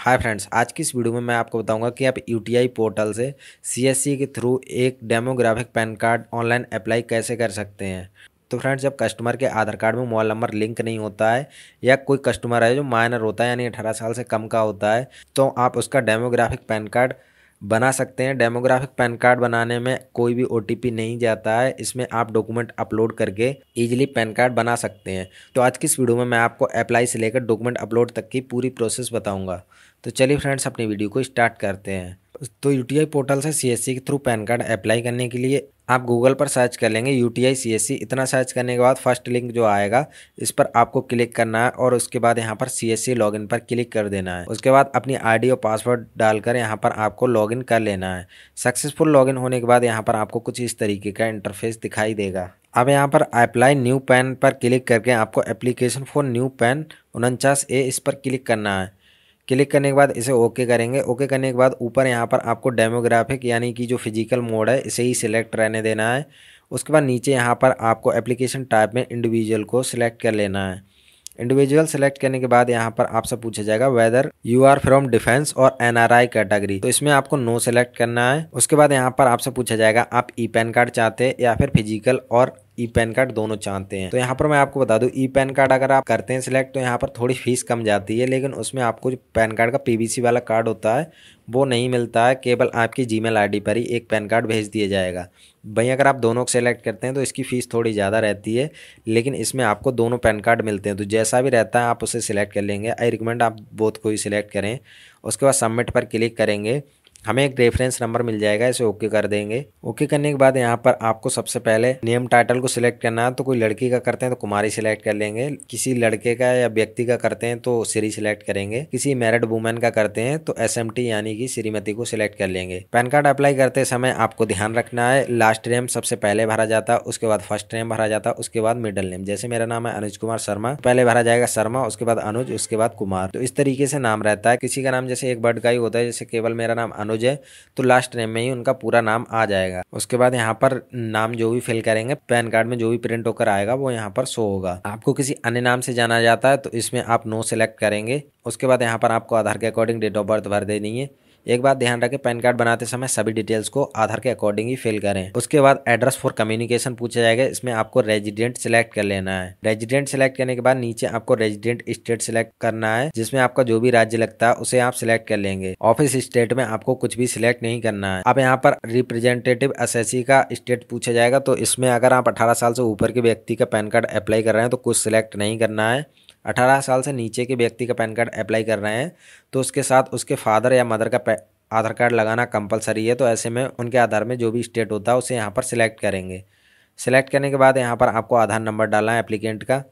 hi friends आज की इस वीडियो में मैं आपको बताऊंगा कि आप यू पोर्टल से सी के थ्रू एक demographic PAN card online apply कैसे कर सकते हैं तो फ्रेंड्स जब कस्टमर के आधार कार्ड में मोबाइल नंबर लिंक नहीं होता है या कोई कस्टमर है जो माइनर होता है यानी अठारह साल से कम का होता है तो आप उसका डेमोग्राफिक पैन कार्ड बना सकते हैं डेमोग्राफिक पैन कार्ड बनाने में कोई भी ओ नहीं जाता है इसमें आप डॉक्यूमेंट अपलोड करके ईजिली पैन कार्ड बना सकते हैं तो आज की इस वीडियो में मैं आपको अप्लाई से लेकर डॉक्यूमेंट अपलोड तक की पूरी प्रोसेस बताऊंगा तो चलिए फ्रेंड्स अपनी वीडियो को स्टार्ट करते हैं तो यू पोर्टल से सी के थ्रू पैन कार्ड अप्लाई करने के लिए आप गूगल पर सर्च कर लेंगे यू टी इतना सर्च करने के बाद फर्स्ट लिंक जो आएगा इस पर आपको क्लिक करना है और उसके बाद यहाँ पर सी एस लॉगिन पर क्लिक कर देना है उसके बाद अपनी आईडी और पासवर्ड डालकर यहाँ पर आपको लॉगिन कर लेना है सक्सेसफुल लॉगिन होने के बाद यहाँ पर आपको कुछ इस तरीके का इंटरफेस दिखाई देगा अब यहाँ पर अप्लाई न्यू पैन पर क्लिक करके आपको एप्लीकेशन फॉर न्यू पैन उनचास ए इस पर क्लिक करना है क्लिक करने के बाद इसे ओके करेंगे ओके करने के बाद ऊपर यहाँ पर आपको डेमोग्राफिक यानी कि जो फिजिकल मोड है इसे ही सिलेक्ट रहने देना है उसके बाद नीचे यहाँ पर आपको एप्लीकेशन टाइप में इंडिविजुअल को सिलेक्ट कर लेना है इंडिविजुअल सेलेक्ट करने के बाद यहाँ पर आपसे पूछा जाएगा whether you are from defence और आई कैटेगरी तो इसमें आपको नो सेलेक्ट करना है उसके बाद यहाँ पर आपसे पूछा जाएगा आप ई पैन कार्ड चाहते हैं या फिर फिजिकल और ई पैन कार्ड दोनों चाहते हैं तो यहाँ पर मैं आपको बता दूँ ई पैन कार्ड अगर आप करते हैं सिलेक्ट तो यहाँ पर थोड़ी फीस कम जाती है लेकिन उसमें आपको जो पैन कार्ड का पीबीसी वाला कार्ड होता है वो नहीं मिलता है केवल आपकी जीमेल आईडी पर ही एक पैन कार्ड भेज दिया जाएगा भाई अगर आप दोनों को सेलेक्ट करते हैं तो इसकी फ़ीस थोड़ी ज़्यादा रहती है लेकिन इसमें आपको दोनों पैन कार्ड मिलते हैं तो जैसा भी रहता है आप उसे सिलेक्ट कर लेंगे आई रिकमेंड आप बोथ को ही सिलेक्ट करें उसके बाद सबमिट पर क्लिक करेंगे हमें एक रेफरेंस नंबर मिल जाएगा इसे ओके कर देंगे ओके करने के बाद यहाँ पर आपको सबसे पहले नेम टाइटल को सिलेक्ट करना है तो कोई लड़की का करते हैं तो कुमारी सिलेक्ट कर लेंगे किसी लड़के का या व्यक्ति का करते हैं तो श्री सिलेक्ट करेंगे किसी मैरिड वुमेन का करते हैं तो एस यानी कि श्रीमती को सिलेक्ट कर लेंगे पैन कार्ड अप्लाई करते समय आपको ध्यान रखना है लास्ट नेम सबसे पहले भरा जाता है उसके बाद फर्स्ट नेम भरा जाता है उसके बाद मिडल नेम जैसे मेरा नाम है अनुज कुमार शर्मा पहले भरा जाएगा शर्मा उसके बाद अनुज उसके बाद कुमार तो इस तरीके से नाम रहता है किसी का नाम जैसे एक बर्ड का ही होता है जैसे केवल मेरा नाम मनोज है तो लास्ट नेम में ही उनका पूरा नाम आ जाएगा उसके बाद यहाँ पर नाम जो भी फिल करेंगे पैन कार्ड में जो भी प्रिंट होकर आएगा वो यहाँ पर शो होगा आपको किसी अन्य नाम से जाना जाता है तो इसमें आप नो सेलेक्ट करेंगे उसके बाद यहाँ पर आपको आधार के अकॉर्डिंग डेट ऑफ बर्थ भर देनी है एक बात ध्यान रखें पैन कार्ड बनाते समय सभी डिटेल्स को आधार के अकॉर्डिंग ही फिल करें उसके बाद एड्रेस फॉर कम्युनिकेशन पूछा जाएगा इसमें आपको रेजिडेंट सिलेक्ट कर लेना है रेजिडेंट सिलेक्ट करने के बाद नीचे आपको रेजिडेंट स्टेट सिलेक्ट करना है जिसमें आपका जो भी राज्य लगता है उसे आप सिलेक्ट कर लेंगे ऑफिस स्टेट में आपको कुछ भी सिलेक्ट नहीं करना है अब यहाँ पर रिप्रेजेंटेटिव एस का स्टेट पूछा जाएगा तो इसमें अगर आप अठारह साल से ऊपर के व्यक्ति का पैन कार्ड अप्लाई कर रहे हैं तो कुछ सिलेक्ट नहीं करना है अठारह साल से नीचे के व्यक्ति का पैन कार्ड अप्लाई कर रहे हैं तो उसके साथ उसके फादर या मदर का आधार कार्ड लगाना कंपलसरी है तो ऐसे में उनके आधार में जो भी स्टेट होता है उसे यहाँ पर सिलेक्ट करेंगे सिलेक्ट करने के बाद यहाँ पर आपको आधार नंबर डालना है एप्लीकेंट का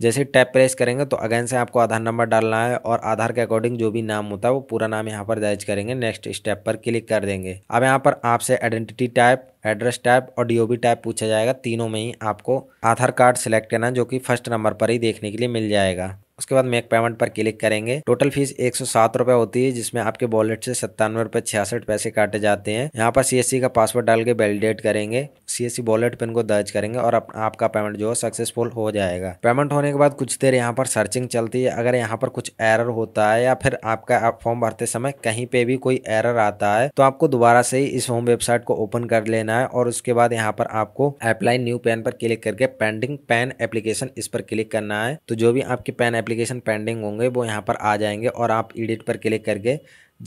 जैसे टैप प्रेस करेंगे तो अगेन से आपको आधार नंबर डालना है और आधार के अकॉर्डिंग जो भी नाम होता है वो पूरा नाम यहाँ पर दर्ज करेंगे नेक्स्ट स्टेप पर क्लिक कर देंगे अब यहाँ पर आपसे आइडेंटिटी टाइप एड्रेस टाइप और डीओबी टाइप पूछा जाएगा तीनों में ही आपको आधार कार्ड सेलेक्ट करना जो कि फर्स्ट नंबर पर ही देखने के लिए मिल जाएगा उसके बाद मेक पेमेंट पर क्लिक करेंगे टोटल फीस एक सौ सात रुपये होती है जिसमें आपके वॉलेट से सत्तानवे रुपये छियासठ पैसे काटे जाते हैं यहाँ पर सीएससी का पासवर्ड डाल के वैलिडेट करेंगे सीएससी वॉलेट पिन को दर्ज करेंगे और आप, आपका पेमेंट जो है सक्सेसफुल हो जाएगा पेमेंट होने के बाद कुछ देर यहाँ पर सर्चिंग चलती है अगर यहाँ पर कुछ एरर होता है या फिर आपका आप फॉर्म भरते समय कहीं पे भी कोई एरर आता है तो आपको दोबारा से ही इस होम वेबसाइट को ओपन कर लेना लेना है और उसके बाद यहाँ पर आपको अप्लाई न्यू पैन पर क्लिक करके पेंडिंग पैन एप्लीकेशन इस पर क्लिक करना है तो जो भी आपके पैन एप्लीकेशन पेंडिंग होंगे वो यहाँ पर आ जाएंगे और आप एडिट पर क्लिक करके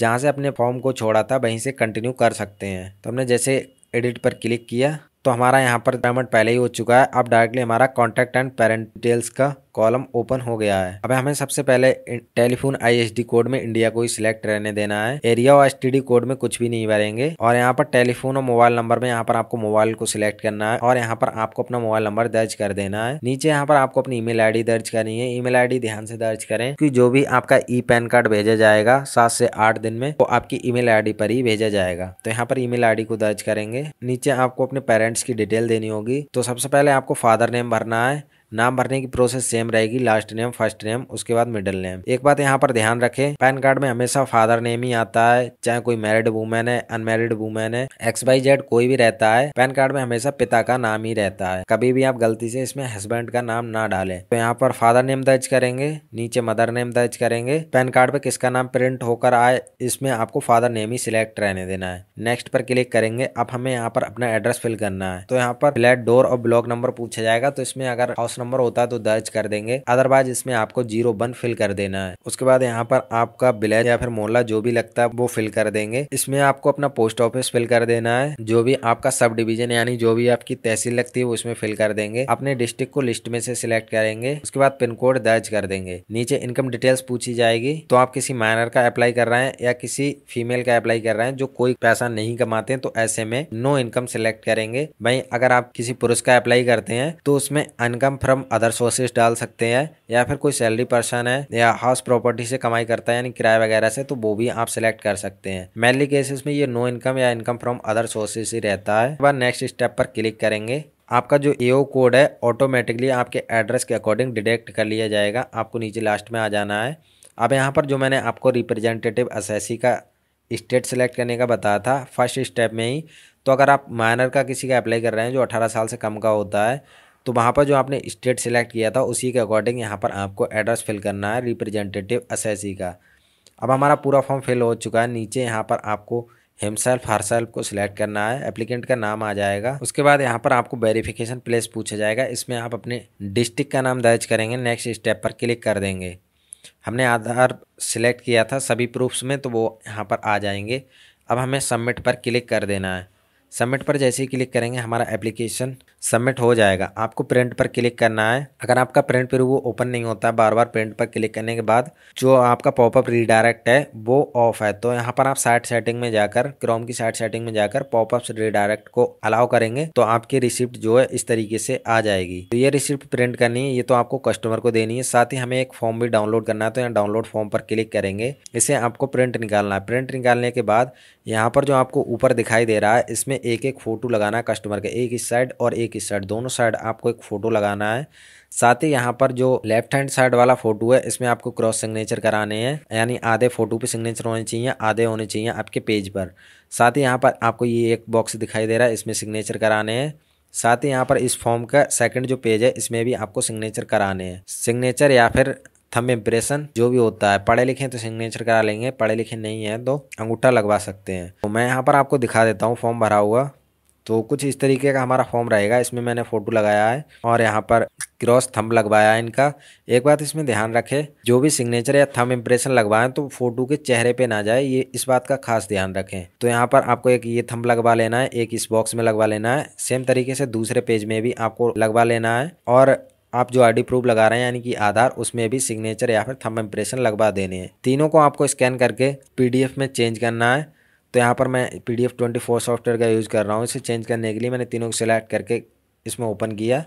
जहाँ से अपने फॉर्म को छोड़ा था वहीं से कंटिन्यू कर सकते हैं तो हमने जैसे एडिट पर क्लिक किया तो हमारा यहाँ पर पेमेंट पहले ही हो चुका है आप डायरेक्टली हमारा कॉन्टैक्ट एंड पेरेंट डिटेल्स का कॉलम ओपन हो गया है अब हमें सबसे पहले टेलीफोन आईएसडी कोड में इंडिया को ही सिलेक्ट रहने देना है एरिया और एसटीडी कोड में कुछ भी नहीं भरेंगे और यहाँ पर टेलीफोन और मोबाइल नंबर में यहाँ पर आपको मोबाइल को सिलेक्ट करना है और यहाँ पर आपको अपना मोबाइल नंबर दर्ज कर देना है नीचे यहाँ पर आपको अपनी ईमेल आई दर्ज करनी है ईमेल आई ध्यान से दर्ज करें क्योंकि जो भी आपका ई पैन कार्ड भेजा जाएगा सात से आठ दिन में वो आपकी ईमेल आईडी पर ही भेजा जाएगा तो यहाँ पर ईमेल आईडी को दर्ज करेंगे नीचे आपको अपने पेरेंट्स की डिटेल देनी होगी तो सबसे पहले आपको फादर नेम भरना है नाम भरने की प्रोसेस सेम रहेगी लास्ट नेम फर्स्ट नेम उसके बाद मिडिल नेम एक बात यहाँ पर ध्यान रखें पैन कार्ड में हमेशा फादर नेम ही आता है चाहे कोई मैरिड वुमेन है अनमेरिड वुमेन है एक्स वाई जेड कोई भी रहता है पैन कार्ड में हमेशा पिता का नाम ही रहता है कभी भी आप गलती से इसमें हस्बैंड का नाम ना डाले तो यहाँ पर फादर नेम दर्ज करेंगे नीचे मदर नेम दर्ज करेंगे पैन कार्ड पे किसका नाम प्रिंट होकर आए इसमें आपको फादर नेम ही सिलेक्ट रहने देना है नेक्स्ट पर क्लिक करेंगे अब हमें यहाँ पर अपना एड्रेस फिल करना है तो यहाँ पर फ्लैट डोर और ब्लॉक नंबर पूछा जाएगा तो इसमें अगर हाउस नंबर होता है तो दर्ज कर देंगे अदरवाइज इसमें आपको जीरो वन फिल कर देना है उसके बाद यहाँ पर आपका विलेज या फिर मोहल्ला जो भी लगता है वो फिल कर देंगे इसमें आपको अपना पोस्ट ऑफिस फिल कर देना है जो भी आपका सब डिविजन यानी जो भी आपकी तहसील लगती है वो इसमें फिल कर देंगे अपने डिस्ट्रिक्ट को लिस्ट में से सिलेक्ट करेंगे उसके बाद पिन कोड दर्ज कर देंगे नीचे इनकम डिटेल्स पूछी जाएगी तो आप किसी माइनर का अप्लाई कर रहे हैं या किसी फीमेल का अप्लाई कर रहे हैं जो कोई पैसा नहीं कमाते तो ऐसे में नो इनकम सिलेक्ट करेंगे भाई अगर आप किसी पुरुष का अप्लाई करते हैं तो उसमें इनकम फ्रॉम हम अदर सोर्सेज डाल सकते हैं या फिर कोई सैलरी पर्सन है या हाउस प्रॉपर्टी से कमाई करता है यानी किराया वगैरह से तो वो भी आप सिलेक्ट कर सकते हैं मेनली केसेस में ये नो इनकम या इनकम फ्रॉम अदर सोर्सेज ही रहता है नेक्स्ट स्टेप पर क्लिक करेंगे आपका जो एओ कोड है ऑटोमेटिकली आपके एड्रेस के अकॉर्डिंग डिटेक्ट कर लिया जाएगा आपको नीचे लास्ट में आ जाना है अब यहाँ पर जो मैंने आपको रिप्रेजेंटेटिव असेसी का स्टेट सेलेक्ट करने का बताया था फर्स्ट स्टेप में ही तो अगर आप माइनर का किसी का अप्लाई कर रहे हैं जो अठारह साल से कम का होता है तो वहाँ पर जो आपने स्टेट सेलेक्ट किया था उसी के अकॉर्डिंग यहाँ पर आपको एड्रेस फिल करना है रिप्रेजेंटेटिव एस का अब हमारा पूरा फॉर्म फिल हो चुका है नीचे यहाँ पर आपको हिमसेल्फ हर सेल्फ को सिलेक्ट करना है एप्लीकेंट का नाम आ जाएगा उसके बाद यहाँ पर आपको वेरिफिकेशन प्लेस पूछा जाएगा इसमें आप अपने डिस्ट्रिक्ट का नाम दर्ज करेंगे नेक्स्ट स्टेप पर क्लिक कर देंगे हमने आधार सिलेक्ट किया था सभी प्रूफ्स में तो वो यहाँ पर आ जाएंगे अब हमें सबमिट पर क्लिक कर देना है सबमिट पर जैसे ही क्लिक करेंगे हमारा एप्लीकेशन सबमिट हो जाएगा आपको प्रिंट पर क्लिक करना है अगर आपका प्रिंट पर वो ओपन नहीं होता है बार बार प्रिंट पर क्लिक करने के बाद जो आपका पॉपअप रीडायरेक्ट है वो ऑफ है तो यहाँ पर आप साइट सेटिंग में जाकर क्रोम की साइट सेटिंग में जाकर पॉपअप रीडायरेक्ट को अलाउ करेंगे तो आपकी रिसिप्ट जो है इस तरीके से आ जाएगी तो ये रिसिप्ट प्रिंट करनी है ये तो आपको कस्टमर को देनी है साथ ही हमें एक फॉर्म भी डाउनलोड करना है तो यहाँ डाउनलोड फॉर्म पर क्लिक करेंगे इसे आपको प्रिंट निकालना है प्रिंट निकालने के बाद यहाँ पर जो आपको ऊपर दिखाई दे रहा है इसमें एक एक फोटो लगाना है कस्टमर का एक इस साइड और एक की साइड दोनों साइड आपको एक फ़ोटो लगाना है साथ ही यहाँ पर जो लेफ्ट हैंड साइड वाला फोटो है इसमें आपको क्रॉस सिग्नेचर कराने हैं यानी आधे फोटो पे सिग्नेचर होने चाहिए आधे होने चाहिए आपके पेज पर साथ ही यहाँ पर आपको ये एक बॉक्स दिखाई दे रहा है इसमें सिग्नेचर कराने हैं साथ ही यहाँ पर इस फॉर्म का सेकेंड जो पेज है इसमें भी आपको सिग्नेचर कराने हैं सिग्नेचर या फिर थम इम्प्रेशन जो भी होता है पढ़े लिखे तो सिग्नेचर करा लेंगे पढ़े लिखे नहीं है तो अंगूठा लगवा सकते हैं तो मैं यहाँ पर आपको दिखा देता हूँ फॉर्म भरा हुआ तो कुछ इस तरीके का हमारा फॉर्म रहेगा इसमें मैंने फ़ोटो लगाया है और यहाँ पर क्रॉस थंब लगवाया है इनका एक बात इसमें ध्यान रखें जो भी सिग्नेचर या थंब इम्प्रेशन लगवाएं तो फ़ोटो के चेहरे पे ना जाए ये इस बात का खास ध्यान रखें तो यहाँ पर आपको एक ये थंब लगवा लेना है एक इस बॉक्स में लगवा लेना है सेम तरीके से दूसरे पेज में भी आपको लगवा लेना है और आप जो आईडी प्रूफ लगा रहे हैं यानी कि आधार उसमें भी सिग्नेचर या फिर थंब इम्प्रेशन लगवा देने हैं तीनों को आपको स्कैन करके पीडीएफ में चेंज करना है तो यहाँ पर मैं P D F twenty four software का यूज़ कर रहा हूँ इसे चेंज करने के लिए मैंने तीनों को सिलेक्ट करके इसमें ओपन किया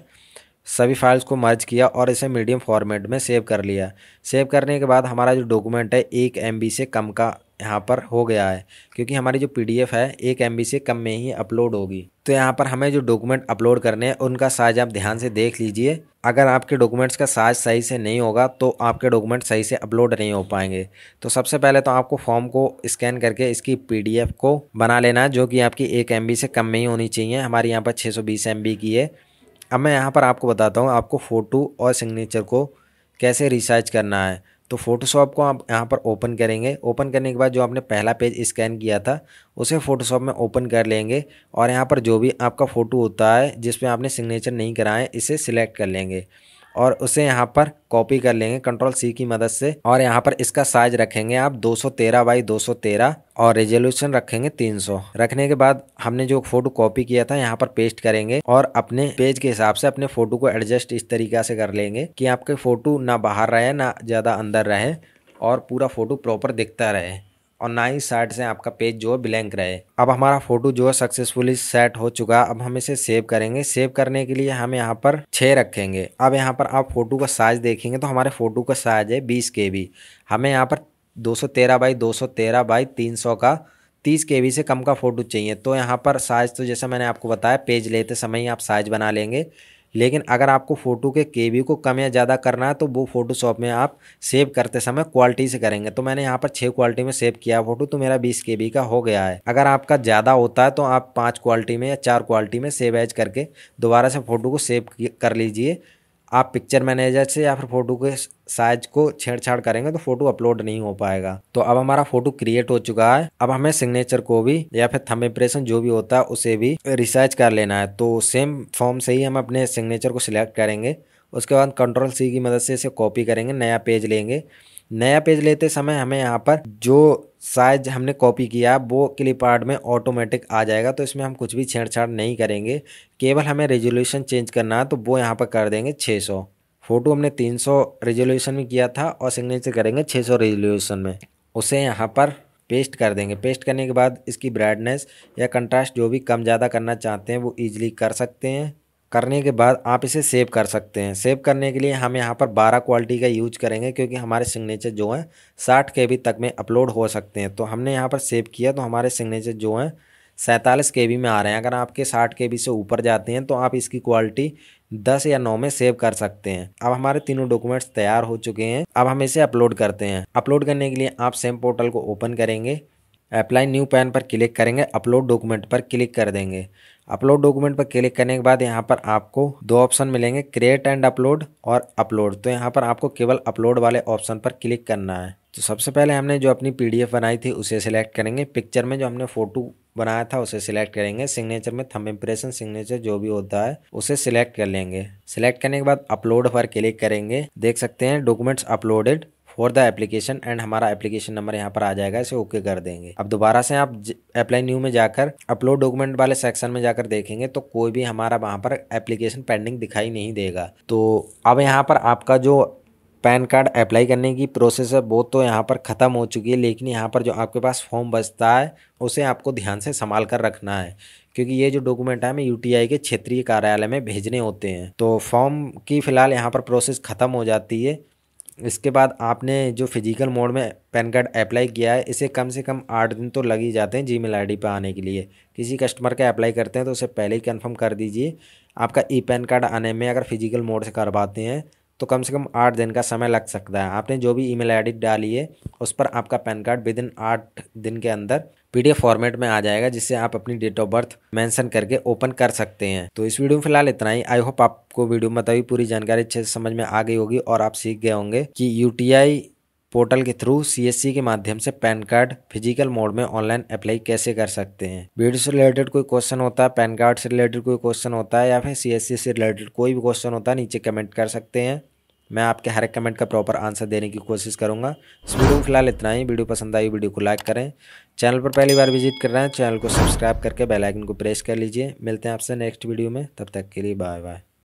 सभी फाइल्स को मर्ज किया और इसे मीडियम फॉर्मेट में सेव कर लिया सेव करने के बाद हमारा जो डॉक्यूमेंट है एक एम से कम का यहाँ पर हो गया है क्योंकि हमारी जो पीडीएफ है एक एम से कम में ही अपलोड होगी तो यहाँ पर हमें जो डॉक्यूमेंट अपलोड करने हैं उनका साइज आप ध्यान से देख लीजिए अगर आपके डॉक्यूमेंट्स का साइज सही से नहीं होगा तो आपके डॉक्यूमेंट सही से अपलोड नहीं हो पाएंगे तो सबसे पहले तो आपको फॉर्म को स्कैन करके इसकी पीडीएफ को बना लेना है जो कि आपकी एक एम से कम में ही होनी चाहिए हमारे यहाँ पर छः सौ की है अब मैं यहाँ पर आपको बताता हूँ आपको फ़ोटो और सिग्नेचर को कैसे रिसाइज करना है तो फोटोशॉप को आप यहाँ पर ओपन करेंगे ओपन करने के बाद जो आपने पहला पेज स्कैन किया था उसे फोटोशॉप में ओपन कर लेंगे और यहाँ पर जो भी आपका फ़ोटो होता है जिसमें आपने सिग्नेचर नहीं कराए इसे सिलेक्ट कर लेंगे और उसे यहाँ पर कॉपी कर लेंगे कंट्रोल सी की मदद से और यहाँ पर इसका साइज रखेंगे आप 213 बाई दो और रेजोल्यूशन रखेंगे 300 रखने के बाद हमने जो फोटो कॉपी किया था यहाँ पर पेस्ट करेंगे और अपने पेज के हिसाब से अपने फोटो को एडजस्ट इस तरीका से कर लेंगे कि आपके फोटो ना बाहर रहे ना ज़्यादा अंदर रहे और पूरा फोटो प्रॉपर दिखता रहे और ना ही साइड से आपका पेज जो है ब्लैंक रहे अब हमारा फोटो जो है सक्सेसफुली सेट हो चुका अब हम इसे सेव करेंगे सेव करने के लिए हम यहाँ पर छः रखेंगे अब यहाँ पर आप फोटो का साइज देखेंगे तो हमारे फोटो का साइज है बीस के बी हमें यहाँ पर दो सौ तेरह बाई दो सौ तेरह बाई तीन सौ का तीस के बी से कम का फ़ोटो चाहिए तो यहाँ पर साइज़ तो जैसा मैंने आपको बताया पेज लेते समय ही आप साइज़ बना लेंगे लेकिन अगर आपको फ़ोटो के के को कम या ज़्यादा करना है तो वो फ़ोटोशॉप में आप सेव करते समय क्वालिटी से करेंगे तो मैंने यहाँ पर छः क्वालिटी में सेव किया फ़ोटो तो मेरा बीस के का हो गया है अगर आपका ज़्यादा होता है तो आप पाँच क्वालिटी में या चार क्वालिटी में सेव एज करके दोबारा से फ़ोटो को सेव कर लीजिए आप पिक्चर मैनेजर से या फिर फोटो के साइज को छेड़छाड़ करेंगे तो फोटो अपलोड नहीं हो पाएगा तो अब हमारा फोटो क्रिएट हो चुका है अब हमें सिग्नेचर को भी या फिर थम इम्प्रेशन जो भी होता है उसे भी रिसर्च कर लेना है तो सेम फॉर्म से ही हम अपने सिग्नेचर को सिलेक्ट करेंगे उसके बाद कंट्रोल सी की मदद से इसे कॉपी करेंगे नया पेज लेंगे नया पेज लेते समय हमें यहाँ पर जो साइज हमने कॉपी किया वो क्लिप आर्ट में ऑटोमेटिक आ जाएगा तो इसमें हम कुछ भी छेड़छाड़ नहीं करेंगे केवल हमें रेजोल्यूशन चेंज करना है तो वो यहाँ पर कर देंगे सौ फ़ोटो हमने 300 रेजोल्यूशन में किया था और सिग्नेचर करेंगे 600 रेजोल्यूशन में उसे यहाँ पर पेस्ट कर देंगे पेस्ट करने के बाद इसकी ब्राइटनेस या कंट्रास्ट जो भी कम ज़्यादा करना चाहते हैं वो ईजिली कर सकते हैं करने के बाद आप इसे सेव कर सकते हैं सेव करने के लिए हम यहाँ पर 12 क्वालिटी का यूज करेंगे क्योंकि हमारे सिग्नेचर जो हैं 60 के बी तक में अपलोड हो सकते हैं तो हमने यहाँ पर सेव किया तो हमारे सिग्नेचर जो हैं सैंतालीस के बी में आ रहे हैं अगर आपके साठ के बी से ऊपर जाते हैं तो आप इसकी क्वालिटी दस या नौ में सेव कर सकते हैं अब हमारे तीनों डॉक्यूमेंट्स तैयार हो चुके हैं अब हम इसे अपलोड करते हैं अपलोड करने के लिए आप सेम पोर्टल को ओपन करेंगे अप्लाई न्यू पैन पर क्लिक करेंगे अपलोड डॉक्यूमेंट पर क्लिक कर देंगे अपलोड डॉक्यूमेंट पर क्लिक करने के बाद यहाँ पर आपको दो ऑप्शन मिलेंगे क्रिएट एंड अपलोड और अपलोड तो यहाँ पर आपको केवल अपलोड वाले ऑप्शन पर क्लिक करना है तो सबसे पहले हमने जो अपनी पीडीएफ बनाई थी उसे सिलेक्ट करेंगे पिक्चर में जो हमने फ़ोटो बनाया था उसे सिलेक्ट करेंगे सिग्नेचर में थम इम्प्रेशन सिग्नेचर जो भी होता है उसे सिलेक्ट कर लेंगे सिलेक्ट करने के बाद अपलोड पर क्लिक करेंगे देख सकते हैं documents uploaded for the application and हमारा एप्लीकेशन नंबर यहाँ पर आ जाएगा इसे ओके कर देंगे अब दोबारा से आप अप्लाई न्यू में जाकर अपलोड डॉक्यूमेंट वाले सेक्शन में जाकर देखेंगे तो कोई भी हमारा वहाँ पर एप्लीकेशन पेंडिंग दिखाई नहीं देगा तो अब यहाँ पर आपका जो पैन कार्ड अप्लाई करने की प्रोसेस है वो तो यहाँ पर ख़त्म हो चुकी है लेकिन यहाँ पर जो आपके पास फॉर्म बचता है उसे आपको ध्यान से संभाल कर रखना है क्योंकि ये जो डॉक्यूमेंट है हमें यू के क्षेत्रीय कार्यालय में भेजने होते हैं तो फॉर्म की फ़िलहाल यहाँ पर प्रोसेस ख़त्म हो जाती है इसके बाद आपने जो फिजिकल मोड में पैन कार्ड अप्लाई किया है इसे कम से कम आठ दिन तो लग ही जाते हैं जी मेल आई पर आने के लिए किसी कस्टमर का अप्लाई करते हैं तो उसे पहले ही कन्फर्म कर दीजिए आपका ई पैन कार्ड आने में अगर फिजिकल मोड से करवाते हैं तो कम से कम आठ दिन का समय लग सकता है आपने जो भी ईमेल आईडी डाली है उस पर आपका पैन कार्ड विद इन आठ दिन के अंदर पीडीएफ फॉर्मेट में आ जाएगा जिससे आप अपनी डेट ऑफ बर्थ मेंशन करके ओपन कर सकते हैं तो इस वीडियो में फिलहाल इतना ही आई होप आपको वीडियो में बताई पूरी जानकारी अच्छे से समझ में आ गई होगी और आप सीख गए होंगे कि यूटीआई पोर्टल के थ्रू सीएससी के माध्यम से पैन कार्ड फिजिकल मोड में ऑनलाइन अप्लाई कैसे कर सकते हैं वीडियो से रिलेटेड कोई क्वेश्चन होता है पैन कार्ड से रिलेटेड कोई क्वेश्चन होता है या फिर सीएससी से रिलेटेड कोई भी क्वेश्चन होता है नीचे कमेंट कर सकते हैं मैं आपके हर एक कमेंट का प्रॉपर आंसर देने की कोशिश करूंगा इस वीडियो में फिलहाल इतना ही वीडियो पसंद आई वीडियो को लाइक करें चैनल पर पहली बार विजिट कर रहे हैं चैनल को सब्सक्राइब करके बेल आइकन को प्रेस कर लीजिए मिलते हैं आपसे नेक्स्ट वीडियो में तब तक के लिए बाय बाय